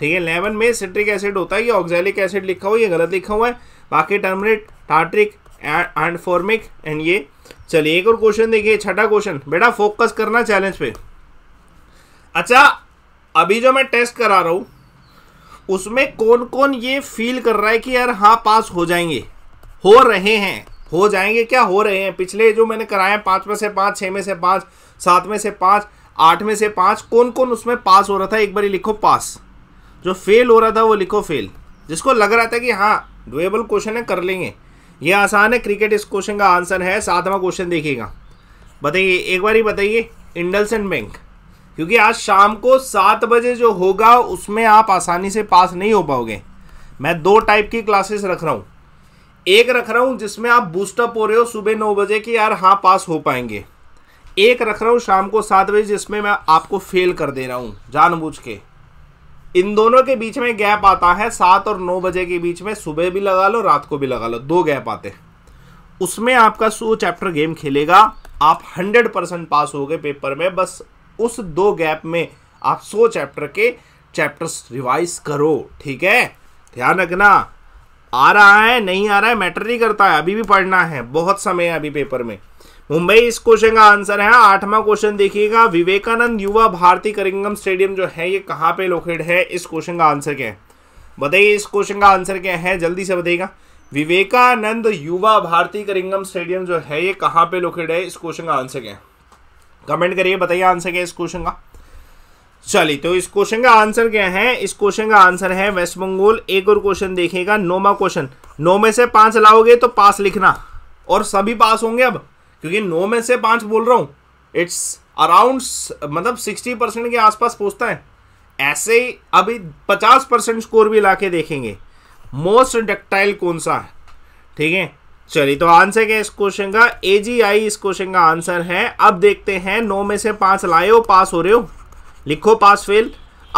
ठीक है लेमन में सिट्रिक एसिड होता है ये ऑक्जेलिक एसिड लिखा हुआ ये गलत लिखा हुआ है बाकी टर्मरेट टाट्रिक एंड फॉर्मिक एंड ये चलिए एक और क्वेश्चन देखिए छठा क्वेश्चन बेटा फोकस करना चैलेंज पे अच्छा अभी जो मैं टेस्ट करा रहा हूँ उसमें कौन कौन ये फील कर रहा है कि यार हाँ पास हो जाएंगे हो रहे हैं हो जाएंगे क्या हो रहे हैं पिछले जो मैंने कराया पांच में से पाँच छः में से पाँच सात में से पाँच आठ में से पांच कौन कौन उसमें पास हो रहा था एक बार लिखो पास जो फेल हो रहा था वो लिखो फेल जिसको लग रहा था कि हाँ डुएबल क्वेश्चन है कर लेंगे ये आसान है क्रिकेट इस क्वेश्चन का आंसर है सातवां क्वेश्चन देखिएगा बताइए एक बार ही बताइए इंडलसेंट बैंक क्योंकि आज शाम को सात बजे जो होगा उसमें आप आसानी से पास नहीं हो पाओगे मैं दो टाइप की क्लासेस रख रहा हूँ एक रख रहा हूँ जिसमें आप बूस्टअप हो रहे हो सुबह नौ बजे कि यार हाँ पास हो पाएंगे एक रख रहा हूँ शाम को सात बजे जिसमें मैं आपको फेल कर दे रहा हूँ जानबूझ के इन दोनों के बीच में गैप आता है सात और नौ बजे के बीच में सुबह भी लगा लो रात को भी लगा लो दो गैप आते हैं उसमें आपका सो चैप्टर गेम खेलेगा आप हंड्रेड परसेंट पास हो गए पेपर में बस उस दो गैप में आप सो चैप्टर के चैप्टर्स रिवाइज करो ठीक है ध्यान रखना आ रहा है नहीं आ रहा है मैटर नहीं करता है अभी भी पढ़ना है बहुत समय है अभी पेपर में मुंबई इस क्वेश्चन का आंसर है आठवां क्वेश्चन देखिएगा विवेकानंद युवा भारती करिंगम स्टेडियम जो है ये कहाँ पे लोकेट है इस क्वेश्चन का आंसर क्या है बताइए इस क्वेश्चन का आंसर क्या है जल्दी से बताइएगा विवेकानंद युवा भारती करिंगम स्टेडियम जो है ये कहाँ पे लोकेट है इस क्वेश्चन का आंसर क्या है कमेंट करिए बताइए आंसर क्या है इस क्वेश्चन का चलिए तो इस क्वेश्चन का आंसर क्या है इस क्वेश्चन का आंसर है वेस्ट बंगाल एक और क्वेश्चन देखिएगा नौवा क्वेश्चन नौ में से पांच लाओगे तो पास लिखना और सभी पास होंगे अब क्योंकि नौ में से पांच बोल रहा हूँ इट्स अराउंड मतलब सिक्सटी परसेंट के आसपास पहुँचता है ऐसे ही अभी पचास परसेंट स्कोर भी लाके देखेंगे मोस्ट डक्टाइल कौन सा है ठीक है चलिए तो आंसर क्या इस क्वेश्चन का ए जी आई इस क्वेश्चन का आंसर है अब देखते हैं नौ में से पांच लाए हो पास हो रहे हो लिखो पास फेल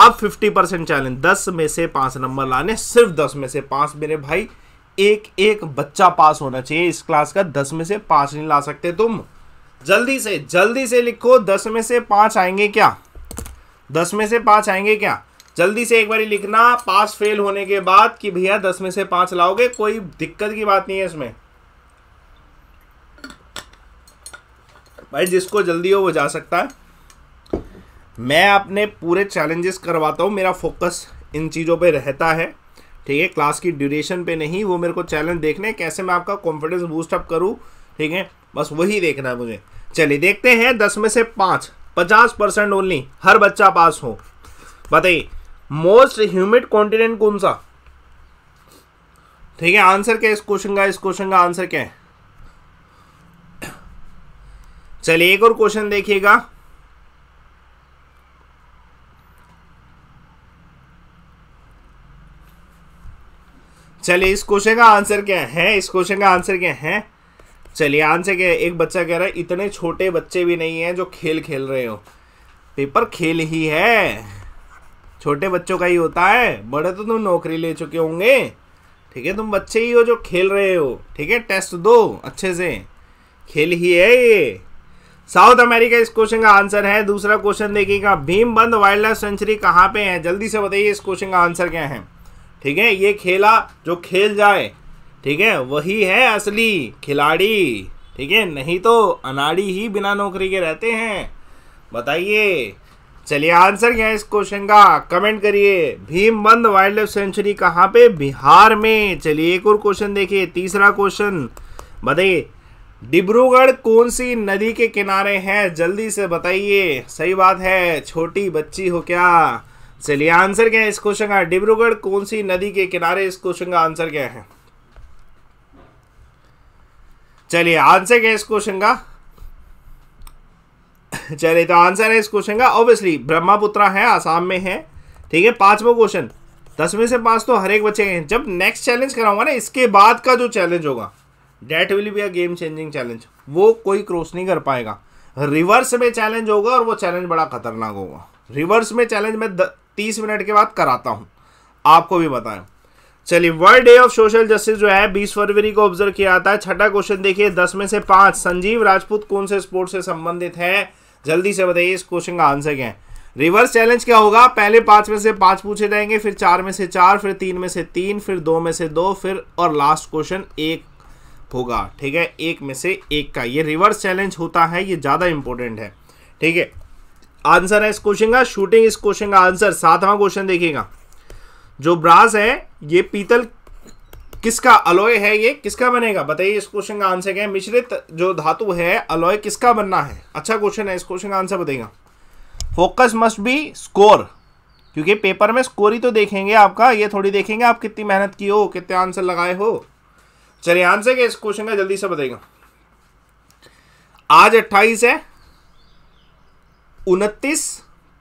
अब फिफ्टी परसेंट चैलेंज दस में से पांच नंबर लाने सिर्फ दस में से पांच मेरे भाई एक एक बच्चा पास होना चाहिए इस क्लास का दस में से पांच नहीं ला सकते तुम जल्दी से जल्दी से लिखो दस में से पांच आएंगे क्या दस में से पांच आएंगे क्या जल्दी से एक बार लिखना पास फेल होने के बाद कि भैया दस में से पांच लाओगे कोई दिक्कत की बात नहीं है इसमें भाई जिसको जल्दी हो वो जा सकता है मैं अपने पूरे चैलेंजेस करवाता हूं मेरा फोकस इन चीज़ों पे रहता है ठीक है क्लास की ड्यूरेशन पे नहीं वो मेरे को चैलेंज देखने कैसे मैं आपका कॉन्फिडेंस बूस्टअप करूँ ठीक है बस वही देखना है मुझे चलिए देखते हैं दस में से पाँच पचास परसेंट ओनली हर बच्चा पास हो बताइए मोस्ट ह्यूमिड कॉन्टिनेंट कौन सा ठीक है आंसर क्या इस क्वेश्चन का इस क्वेश्चन का आंसर क्या है चलिए एक और क्वेश्चन देखिएगा चलिए इस क्वेश्चन का आंसर क्या है इस क्वेश्चन का आंसर क्या है चलिए आंसर क्या है एक बच्चा कह रहा है इतने छोटे बच्चे भी नहीं हैं जो खेल खेल रहे हो पेपर खेल ही है छोटे बच्चों का ही होता है बड़े तो तुम नौकरी ले चुके होंगे ठीक है तुम बच्चे ही हो जो खेल रहे हो ठीक है टेस्ट दो अच्छे से खेल ही है ये साउथ अमेरिका इस क्वेश्चन का आंसर है दूसरा क्वेश्चन देखिएगा भीमबंद वाइल्ड लाइफ सेंचुरी कहाँ पे है जल्दी से बताइए इस क्वेश्चन का आंसर क्या है ठीक है ये खेला जो खेल जाए ठीक है वही है असली खिलाड़ी ठीक है नहीं तो अनाड़ी ही बिना नौकरी के रहते हैं बताइए चलिए आंसर क्या है इस क्वेश्चन का कमेंट करिए भीमबंद वाइल्ड लाइफ सेंचुरी कहाँ पे बिहार में चलिए एक और क्वेश्चन देखिए तीसरा क्वेश्चन बताइए डिब्रूगढ़ कौन सी नदी के किनारे है जल्दी से बताइए सही बात है छोटी बच्ची हो क्या चलिए आंसर क्या है इस क्वेश्चन का डिब्रूगढ़ कौन सी नदी के किनारे इस क्वेश्चन का आंसर क्या है चलिए आंसर क्या है इस क्वेश्चन का चलिए तो आंसर है इस क्वेश्चन का ऑब्वियसली ब्रह्मपुत्रा है आसाम में है ठीक है पांचवा क्वेश्चन दसवें से पांच तो हर एक बच्चे हैं जब नेक्स्ट चैलेंज कराऊंगा ना इसके बाद का जो चैलेंज होगा that will be a game changing challenge वो कोई क्रॉस नहीं कर पाएगा रिवर्स में चैलेंज होगा और वो चैलेंज बड़ा खतरनाक होगा रिवर्स में चैलेंज मैं द... तीस मिनट के बाद कराता हूँ आपको भी बताएं चलिए world day of social justice जो है बीस फरवरी को ऑब्जर्व किया जाता है छठा क्वेश्चन देखिए दस में से पांच संजीव राजपूत कौन से स्पोर्ट से संबंधित है जल्दी से बताइए इस क्वेश्चन का आंसर क्या है रिवर्स चैलेंज क्या होगा पहले पांच में से पांच पूछे जाएंगे फिर चार में से चार फिर तीन में से तीन फिर दो में से दो फिर और लास्ट क्वेश्चन एक होगा ठीक है एक में से एक का ये रिवर्स चैलेंज होता है ये ज़्यादा इंपॉर्टेंट है ठीक है आंसर है इस क्वेश्चन का शूटिंग इस क्वेश्चन का आंसर सातवां क्वेश्चन देखिएगा जो ब्रास है ये पीतल किसका अलॉय है ये किसका बनेगा बताइए इस क्वेश्चन का आंसर क्या है मिश्रित जो धातु है अलॉय किसका बनना है अच्छा क्वेश्चन है इस क्वेश्चन का आंसर बताइएगा फोकस मस्ट बी स्कोर क्योंकि पेपर में स्कोर ही तो देखेंगे आपका ये थोड़ी देखेंगे आप कितनी मेहनत की हो कितने आंसर लगाए हो चलिए आंसर क्या इस क्वेश्चन का जल्दी से बताइएगा आज अट्ठाईस है उनतीस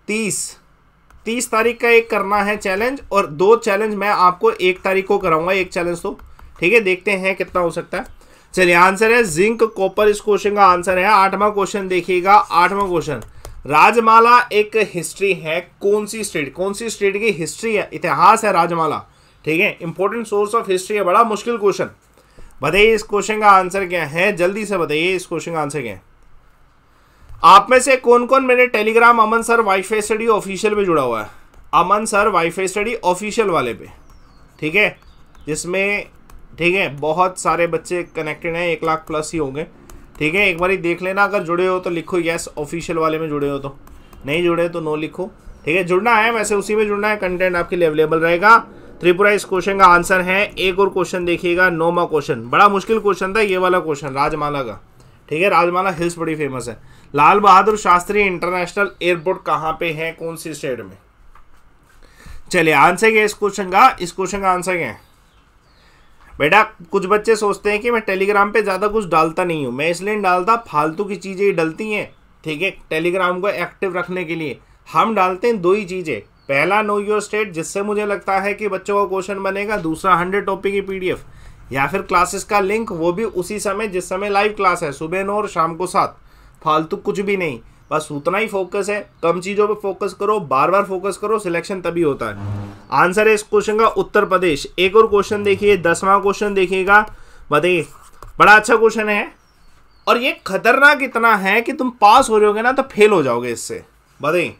तीस तीस तारीख का एक करना है चैलेंज और दो चैलेंज मैं आपको एक तारीख को कराऊंगा एक चैलेंज तो ठीक है देखते हैं कितना हो सकता है चलिए आंसर है जिंक कॉपर इस क्वेश्चन का आंसर है आठवां क्वेश्चन देखिएगा आठवां क्वेश्चन राजमाला एक हिस्ट्री है कौन सी स्टेट कौन सी स्टेट की हिस्ट्री है इतिहास है राजमाला ठीक है इंपॉर्टेंट सोर्स ऑफ हिस्ट्री है बड़ा मुश्किल क्वेश्चन बताइए इस क्वेश्चन का आंसर क्या है जल्दी से बताइए इस क्वेश्चन का आंसर क्या है आप में से कौन कौन मेरे Telegram Aman sir WiFi study official पे जुड़ा हुआ है Aman sir WiFi study official वाले पे ठीक है जिसमें ठीक है बहुत सारे बच्चे कनेक्टेड हैं एक लाख प्लस ही होंगे ठीक है एक बार ही देख लेना अगर जुड़े हो तो लिखो यस ऑफिशियल वाले में जुड़े हो तो नहीं जुड़े तो नो लिखो ठीक है जुड़ना है वैसे उसी में जुड़ना है कंटेंट आपके लिए अवेलेबल रहेगा त्रिपुरा इस क्वेश्चन का आंसर है एक और क्वेश्चन देखिएगा नोमा क्वेश्चन बड़ा मुश्किल क्वेश्चन था ये वाला क्वेश्चन राजमाला का ठीक है राजमाला हिल्स बड़ी फेमस है लाल बहादुर शास्त्री इंटरनेशनल एयरपोर्ट कहाँ पे है कौन सी स्टेट में चलिए आंसर क्या इस क्वेश्चन का इस क्वेश्चन का आंसर क्या है बेटा कुछ बच्चे सोचते हैं कि मैं टेलीग्राम पे ज़्यादा कुछ डालता नहीं हूँ मैं इसलिए डालता फालतू की चीज़ें डलती हैं ठीक है टेलीग्राम को एक्टिव रखने के लिए हम डालते हैं दो ही चीज़ें पहला नो योर स्टेट जिससे मुझे लगता है कि बच्चों का क्वेश्चन बनेगा दूसरा हंड्रेड टॉपिक की पी या फिर क्लासेस का लिंक वो भी उसी समय जिस समय लाइव क्लास है सुबह नौ और शाम को सात फालतू कुछ भी नहीं बस उतना ही फोकस है कम चीज़ों पे फोकस करो बार बार फोकस करो सिलेक्शन तभी होता है आंसर है इस क्वेश्चन का उत्तर प्रदेश एक और क्वेश्चन देखिए दसवां क्वेश्चन देखिएगा बताइए बड़ा अच्छा क्वेश्चन है और ये खतरनाक इतना है कि तुम पास हो जाओगे ना तो फेल हो जाओगे इससे बताइए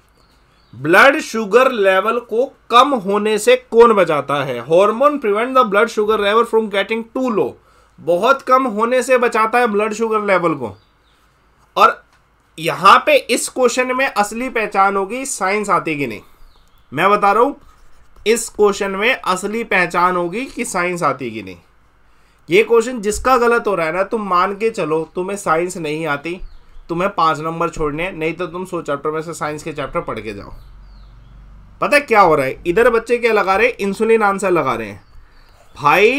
ब्लड शुगर लेवल को कम होने से कौन बचाता है hormone prevent the blood sugar level from getting too low बहुत कम होने से बचाता है ब्लड शुगर लेवल को और यहां पे इस क्वेश्चन में असली पहचान होगी साइंस आती कि नहीं मैं बता रहा हूं इस क्वेश्चन में असली पहचान होगी कि साइंस आती कि नहीं ये क्वेश्चन जिसका गलत हो रहा है ना तुम मान के चलो तुम्हें साइंस नहीं आती तुम्हें पाँच नंबर छोड़ने नहीं तो तुम सो चैप्टर में से साइंस के चैप्टर पढ़ के जाओ पता है क्या हो रहा है इधर बच्चे क्या लगा रहे हैं इंसुलिन आंसर लगा रहे हैं भाई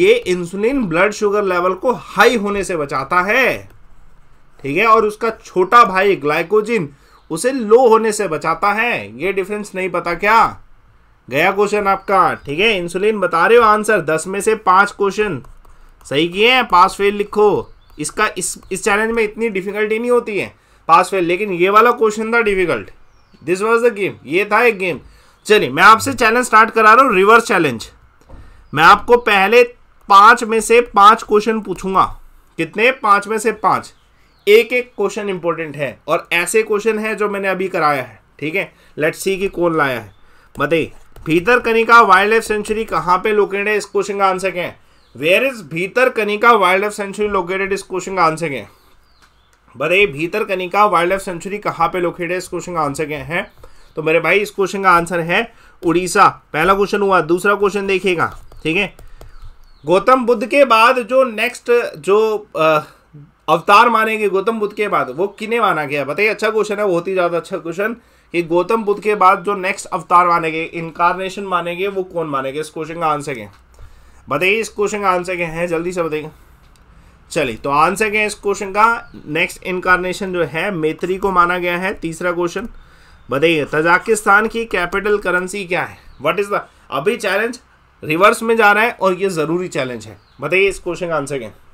ये इंसुलिन ब्लड शुगर लेवल को हाई होने से बचाता है ठीक है और उसका छोटा भाई ग्लाइकोजिन उसे लो होने से बचाता है ये डिफरेंस नहीं पता क्या गया क्वेश्चन आपका ठीक है इंसुलिन बता रहे हो आंसर दस में से पांच क्वेश्चन सही किए हैं पास फेल लिखो इसका इस इस चैलेंज में इतनी डिफिकल्टी नहीं होती है पास फेल लेकिन ये वाला क्वेश्चन था difficult this was the game ये था एक गेम चलिए मैं आपसे चैलेंज स्टार्ट करा रहा हूँ रिवर्स चैलेंज मैं आपको पहले पाँच में से पाँच क्वेश्चन पूछूंगा कितने पाँच में से पाँच एक एक क्वेश्चन इंपॉर्टेंट है और ऐसे क्वेश्चन है जो मैंने अभी कराया है ठीक है लेट्स सी की कौन लाया है बताइए भीतर कनिका वाइल्ड लाइफ सेंचुरी कहाँ पे लोकेटेड है इस क्वेश्चन का आंसर क्या है where is Bhitarkanika wild life sanctuary located इस क्वेश्चन का आंसर क्या है बताइए भीतर कनिका वाइल्ड लाइफ सेंचुरी कहाँ पे लोकेटेड है इस क्वेश्चन का आंसर क्या है तो मेरे भाई इस क्वेश्चन का आंसर है उड़ीसा पहला क्वेश्चन हुआ दूसरा क्वेश्चन देखिएगा ठीक है गौतम बुद्ध के बाद जो नेक्स्ट जो अवतार मानेंगे गौतम बुद्ध के बाद वो किने माना गया बताइए अच्छा क्वेश्चन है बहुत ही ज़्यादा अच्छा क्वेश्चन कि गौतम बुद्ध के बाद जो नेक्स्ट अवतार मानेंगे इनकारनेशन मानेंगे वो कौन मानेंगे इस क्वेश्चन का आंसर क्या बताइए इस क्वेश्चन का आंसर क्या है जल्दी से बताइए चलिए तो आंसर क्या है इस क्वेश्चन का नेक्स्ट इनकारनेशन जो है मेत्री को माना गया है तीसरा क्वेश्चन बताइए तजाकिस्तान की कैपिटल करेंसी क्या है व्हाट इज द अभी चैलेंज रिवर्स में जा रहा है और ये ज़रूरी चैलेंज है बताइए इस क्वेश्चन का आंसर क्या है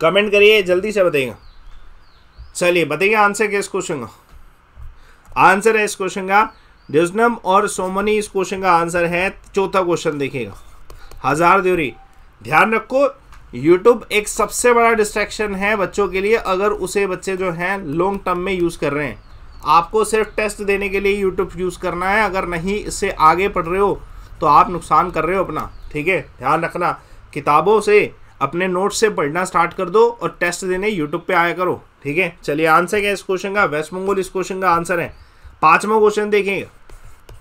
कमेंट करिए जल्दी से बताइएगा चलिए बताइए आंसर क्या इस क्वेश्चन का आंसर है इस क्वेश्चन का डिजनम और सोमनी इस क्वेश्चन का आंसर है चौथा क्वेश्चन देखिएगा हजार द्योरी ध्यान रखो यूट्यूब एक सबसे बड़ा डिस्ट्रैक्शन है बच्चों के लिए अगर उसे बच्चे जो हैं लॉन्ग टर्म में यूज़ कर रहे हैं आपको सिर्फ टेस्ट देने के लिए यूट्यूब यूज़ करना है अगर नहीं इससे आगे पढ़ रहे हो तो आप नुकसान कर रहे हो अपना ठीक है ध्यान रखना किताबों से अपने नोट से पढ़ना स्टार्ट कर दो और टेस्ट देने यूट्यूब पे आया करो ठीक है चलिए आंसर क्या है इस क्वेश्चन का वेस्ट बंगोल इस क्वेश्चन का आंसर है पांचवा क्वेश्चन देखेंगे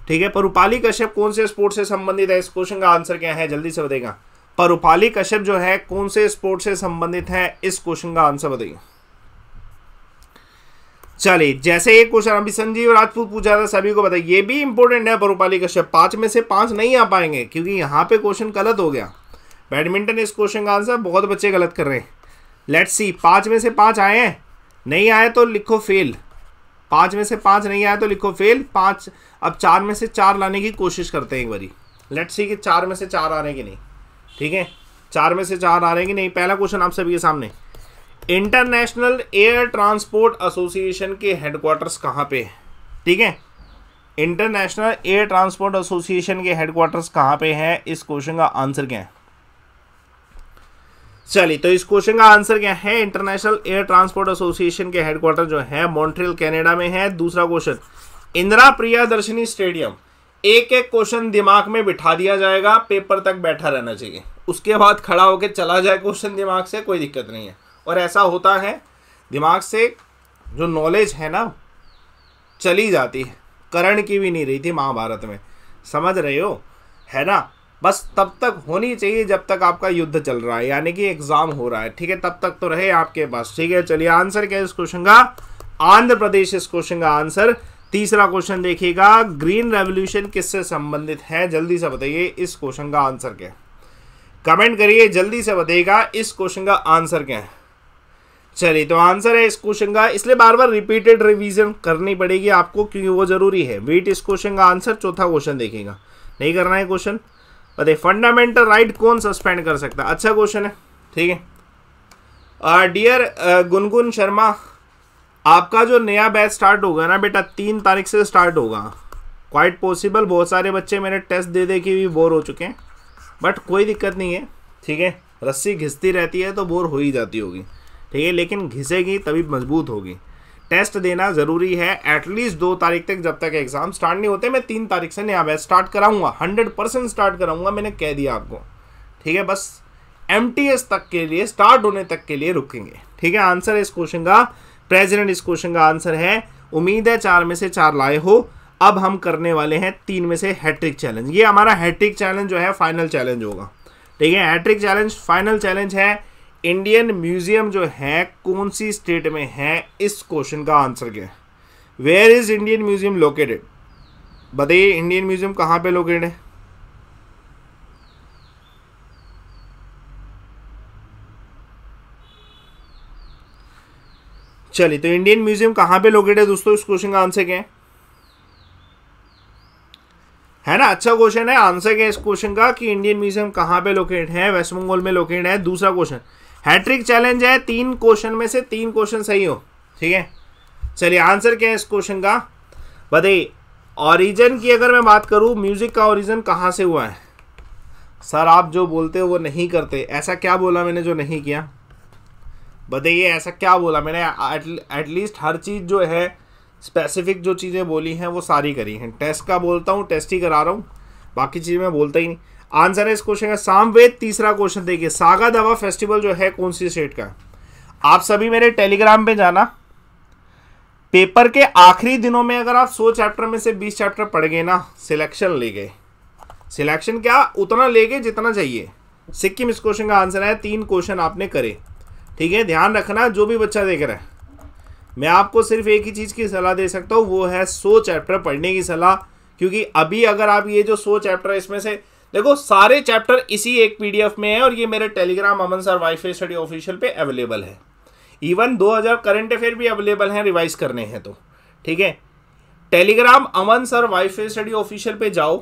ठीक है परूपाली कश्यप कौन से स्पोर्ट से संबंधित है इस क्वेश्चन का आंसर क्या है जल्दी से बताएगा परूपाली कश्यप जो है कौन से स्पोर्ट से संबंधित है इस क्वेश्चन का आंसर बताइए चलिए जैसे एक क्वेश्चन अभी संजीव राजपूत पूछा था सभी को बताइए ये भी इंपॉर्टेंट है परूपाली कश्यप पांच में से पांच नहीं आ पाएंगे क्योंकि यहाँ पे क्वेश्चन गलत हो गया बैडमिंटन इस क्वेश्चन का आंसर बहुत बच्चे गलत कर रहे हैं लेट्स सी पाँच में से पाँच आए हैं नहीं आए तो लिखो फेल पाँच में से पाँच नहीं आए तो लिखो फेल पाँच अब चार में से चार लाने की कोशिश करते हैं एक बारी लेट्स सी कि चार में से चार आ रहे हैं कि नहीं ठीक है चार में से चार आ रहे हैं कि नहीं पहला क्वेश्चन आप सभी के सामने इंटरनेशनल एयर ट्रांसपोर्ट एसोसिएशन के हेडक्वार्टर्स कहाँ पे है ठीक है इंटरनेशनल एयर ट्रांसपोर्ट एसोसिएशन के हेडक्वार्टर्स कहाँ पे हैं इस क्वेश्चन का आंसर क्या है चलिए तो इस क्वेश्चन का आंसर क्या है इंटरनेशनल एयर ट्रांसपोर्ट एसोसिएशन के हेडक्वार्टर जो है मॉन्ट्रियल कैनेडा में है दूसरा क्वेश्चन इंदिरा प्रियादर्शनी स्टेडियम एक एक क्वेश्चन दिमाग में बिठा दिया जाएगा पेपर तक बैठा रहना चाहिए उसके बाद खड़ा होकर चला जाए क्वेश्चन दिमाग से कोई दिक्कत नहीं है और ऐसा होता है दिमाग से जो नॉलेज है ना चली जाती है करण की भी नहीं रही थी महाभारत में समझ रहे हो है ना बस तब तक होनी चाहिए जब तक आपका युद्ध चल रहा है यानी कि एग्जाम हो रहा है ठीक है तब तक तो रहे आपके पास ठीक है चलिए आंसर क्या है इस क्वेश्चन का आंध्र प्रदेश इस क्वेश्चन का आंसर तीसरा क्वेश्चन देखिएगा ग्रीन रेवोल्यूशन किससे संबंधित है जल्दी से बताइए इस क्वेश्चन का आंसर क्या है कमेंट करिए जल्दी से बताइएगा इस क्वेश्चन का आंसर क्या है चलिए तो आंसर है इस क्वेश्चन का इसलिए बार बार रिपीटेड रिवीजन करनी पड़ेगी आपको क्योंकि वो जरूरी है वेट इस क्वेश्चन का आंसर चौथा क्वेश्चन देखेगा नहीं करना है क्वेश्चन बताइए फंडामेंटल राइट कौन सस्पेंड कर सकता अच्छा क्वेश्चन है ठीक है डियर गुनगुन शर्मा आपका जो नया बैच स्टार्ट होगा ना बेटा तीन तारीख से स्टार्ट होगा क्वाइट पॉसिबल बहुत सारे बच्चे मेरे टेस्ट दे दे के भी बोर हो चुके हैं बट कोई दिक्कत नहीं है ठीक है रस्सी घिसती रहती है तो बोर हो ही जाती होगी ठीक है लेकिन घिसेगी तभी मजबूत होगी टेस्ट देना ज़रूरी है एटलीस्ट दो तारीख तक जब तक एग्ज़ाम स्टार्ट नहीं होते मैं तीन तारीख से नया बैच स्टार्ट कराऊंगा हंड्रेड परसेंट स्टार्ट कराऊंगा मैंने कह दिया आपको ठीक है बस एम तक के लिए स्टार्ट होने तक के लिए रुकेंगे ठीक है आंसर है इस क्वेश्चन का प्रेजिडेंट इस क्वेश्चन का आंसर है उम्मीद है चार में से चार लाए हो अब हम करने वाले हैं तीन में से हैट्रिक चैलेंज ये हमारा हैट्रिक चैलेंज जो है फाइनल चैलेंज होगा ठीक है हैट्रिक चैलेंज फाइनल चैलेंज है इंडियन म्यूजियम जो है कौन सी स्टेट में है इस क्वेश्चन का आंसर क्या है where is Indian museum located बताइए इंडियन म्यूजियम कहाँ पे लोकेटेड है चलिए तो इंडियन म्यूजियम कहाँ पे लोकेटेड है दोस्तों इस क्वेश्चन का आंसर क्या है है ना अच्छा क्वेश्चन है आंसर क्या है इस क्वेश्चन का कि इंडियन म्यूजियम कहाँ पे लोकेटेड है वेस्ट बंगाल में लोकेटेड है दूसरा क्वेश्चन हैट्रिक चैलेंज है तीन क्वेश्चन में से तीन क्वेश्चन सही हो ठीक है चलिए आंसर क्या है इस क्वेश्चन का बताइए ओरिजिन की अगर मैं बात करूँ म्यूजिक का ओरिजिन कहाँ से हुआ है सर आप जो बोलते हो वो नहीं करते ऐसा क्या बोला मैंने जो नहीं किया बताइए ऐसा क्या बोला मैंने एटलीस्ट हर चीज़ जो है स्पेसिफिक जो चीज़ें बोली हैं वो सारी करी हैं टेस्ट का बोलता हूँ टेस्ट ही करा रहा हूँ बाकी चीज़ मैं बोलता ही नहीं आंसर है इस क्वेश्चन का सामवेद तीसरा क्वेश्चन देखिए सागा दवा फेस्टिवल जो है कौन सी स्टेट का आप सभी मेरे टेलीग्राम पे जाना पेपर के आखिरी दिनों में अगर आप सौ चैप्टर में से बीस चैप्टर पढ़ गए ना सिलेक्शन ले गए सिलेक्शन क्या उतना ले गए जितना चाहिए सिक्किम इस क्वेश्चन का आंसर है तीन क्वेश्चन आपने करे ठीक है ध्यान रखना जो भी बच्चा देख रहा है मैं आपको सिर्फ एक ही चीज़ की सलाह दे सकता हूँ वो है सौ चैप्टर पढ़ने की सलाह क्योंकि अभी अगर आप ये जो सौ चैप्टर इसमें से देखो सारे चैप्टर इसी एक पीडीएफ में है और ये मेरे Telegram Aman sir WiFi study official पे अवेलेबल है इवन 2000 करंट अफेयर भी अवेलेबल हैं रिवाइज करने हैं तो ठीक है telegram Aman sir WiFi study official पे जाओ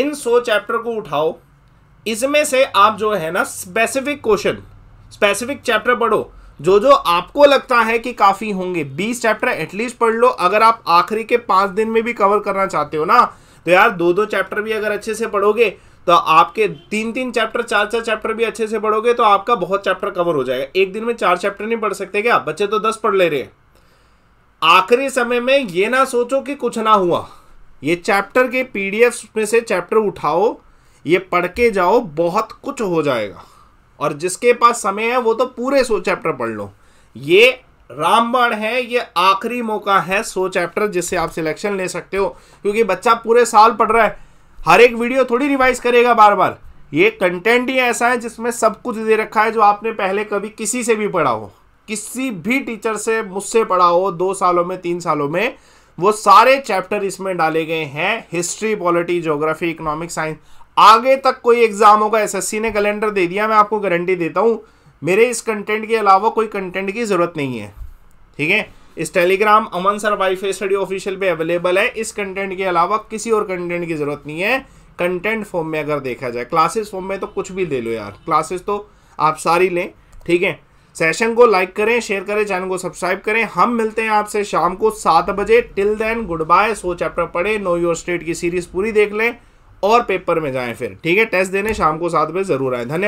इन सो चैप्टर को उठाओ इसमें से आप जो है ना स्पेसिफिक क्वेश्चन स्पेसिफिक चैप्टर पढ़ो जो जो आपको लगता है कि काफ़ी होंगे बीस चैप्टर एटलीस्ट पढ़ लो अगर आप आखिरी के पांच दिन में भी कवर करना चाहते हो ना तो यार दो दो चैप्टर भी अगर अच्छे से पढ़ोगे तो आपके तीन तीन चैप्टर चार चार चैप्टर भी अच्छे से पढ़ोगे तो आपका बहुत चैप्टर कवर हो जाएगा एक दिन में चार चैप्टर नहीं पढ़ सकते क्या बच्चे तो दस पढ़ ले रहे हैं आखिरी समय में ये ना सोचो कि कुछ ना हुआ ये चैप्टर के पीडीएफ में से चैप्टर उठाओ ये पढ़ के जाओ बहुत कुछ हो जाएगा और जिसके पास समय है वो तो पूरे सो चैप्टर पढ़ लो ये रामबाण है ये आखिरी मौका है सो चैप्टर जिससे आप सिलेक्शन ले सकते हो क्योंकि बच्चा पूरे साल पढ़ रहा है हर एक वीडियो थोड़ी रिवाइज करेगा बार बार ये कंटेंट ही ऐसा है जिसमें सब कुछ दे रखा है जो आपने पहले कभी किसी से भी पढ़ा हो किसी भी टीचर से मुझसे पढ़ा हो दो सालों में तीन सालों में वो सारे चैप्टर इसमें डाले गए हैं history polity geography economic science आगे तक कोई एग्जाम होगा एसएससी ने कैलेंडर दे दिया मैं आपको गारंटी देता हूं मेरे इस कंटेंट के अलावा कोई कंटेंट की ज़रूरत नहीं है ठीक है इस telegram Aman sir WiFi study official पे अवेलेबल है इस कंटेंट के अलावा किसी और कंटेंट की ज़रूरत नहीं है कंटेंट फॉर्म में अगर देखा जाए क्लासेस फॉर्म में तो कुछ भी ले लो यार क्लासेस तो आप सारी लें ठीक है सेशन को लाइक करें शेयर करें चैनल को सब्सक्राइब करें हम मिलते हैं आपसे शाम को सात बजे till then goodbye so chapter पढ़े नो योर स्टेट की सीरीज़ पूरी देख लें और पेपर में जाएं फिर ठीक है टेस्ट देने शाम को सात बजे ज़रूर आए धन्यवाद